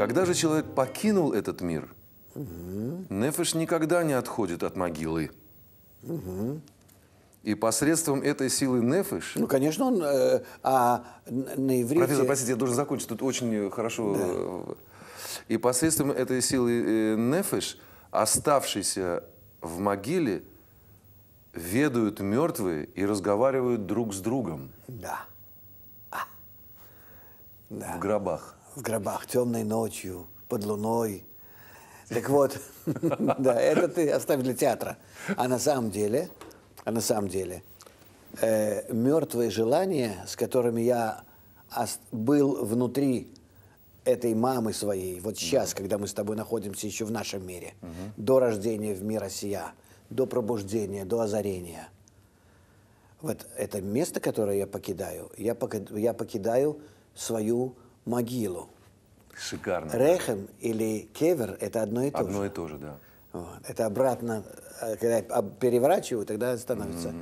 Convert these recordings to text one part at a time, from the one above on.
Когда же человек покинул этот мир, угу. никогда не отходит от могилы. И посредством этой силы нефиш... Ну, конечно, он... Э, а на иврите... Профессор, простите, я должен закончить. Тут очень хорошо... Да. Э, и посредством этой силы э, нефиш, оставшийся в могиле, ведают мертвые и разговаривают друг с другом. Да. А. да. В гробах в гробах темной ночью, под луной. Так вот, да, это ты оставь для театра. А на самом деле, а на самом деле, э, мертвые желания, с которыми я был внутри этой мамы своей, вот сейчас, когда мы с тобой находимся еще в нашем мире, до рождения в мир Россия, до пробуждения, до озарения. Вот это место, которое я покидаю, я, поки, я покидаю свою могилу. Шикарно. Рехем или кевер – это одно и то одно же. Одно и то же, да. Вот. Это обратно, э, когда переворачиваю, тогда становится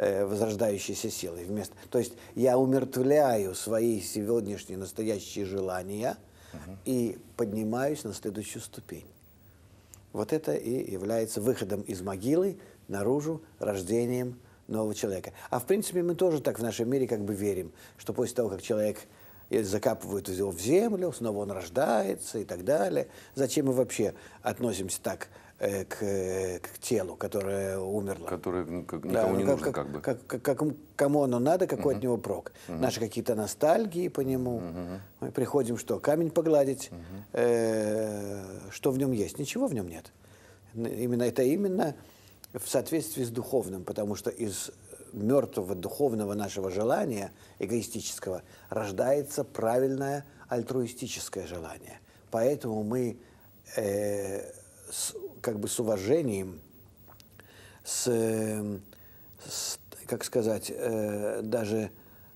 mm-hmm. возрождающейся силой. Вместо... То есть я умертвляю свои сегодняшние настоящие желания mm-hmm. и поднимаюсь на следующую ступень. Вот это и является выходом из могилы наружу, рождением нового человека. А в принципе мы тоже так в нашем мире как бы верим, что после того, как человек – закапывают его в землю, снова он рождается и так далее. Зачем мы вообще относимся так э, к, э, к телу, которое умерло? Которое ну, как, никому да, не как, ну, нужно, как, как бы. Как, как, как, кому оно надо, какой угу. от него прок? Угу. Наши какие-то ностальгии по нему. Угу. Мы приходим, что, камень погладить? Угу. Э, что в нем есть? Ничего в нем нет. Именно это именно в соответствии с духовным, потому что из мертвого духовного нашего желания, эгоистического, рождается правильное альтруистическое желание. Поэтому мы э, с, как бы с уважением, с, с как сказать, э, даже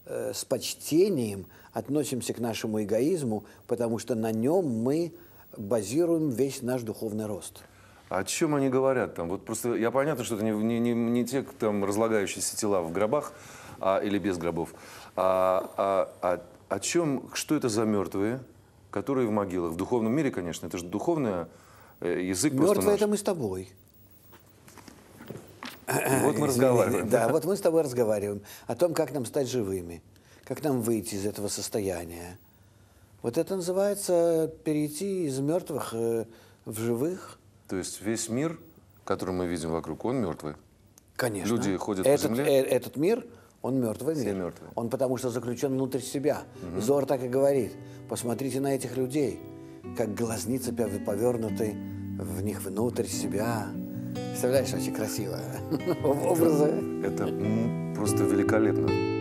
э, с почтением относимся к нашему эгоизму, потому что на нем мы базируем весь наш духовный рост. О чем они говорят там? Вот просто я понятно, что это не, не, не, не те там разлагающиеся тела в гробах а, или без гробов. А, а, а, о чем, что это за мертвые, которые в могилах? В духовном мире, конечно, это же духовный э, язык мертвые просто наш. это мы с тобой. И вот мы разговариваем. Да, вот мы с тобой разговариваем о том, как нам стать живыми, как нам выйти из этого состояния. Вот это называется перейти из мертвых э, в живых – то есть весь мир, который мы видим вокруг, он мертвый. Конечно. Люди ходят этот, по земле. Э, этот мир, он мертвый Все мертвые. Он потому что заключен внутрь себя. Угу. Зор так и говорит. Посмотрите на этих людей, как глазницы повернуты в них внутрь себя. Представляешь, очень красиво. Образы. Это просто великолепно.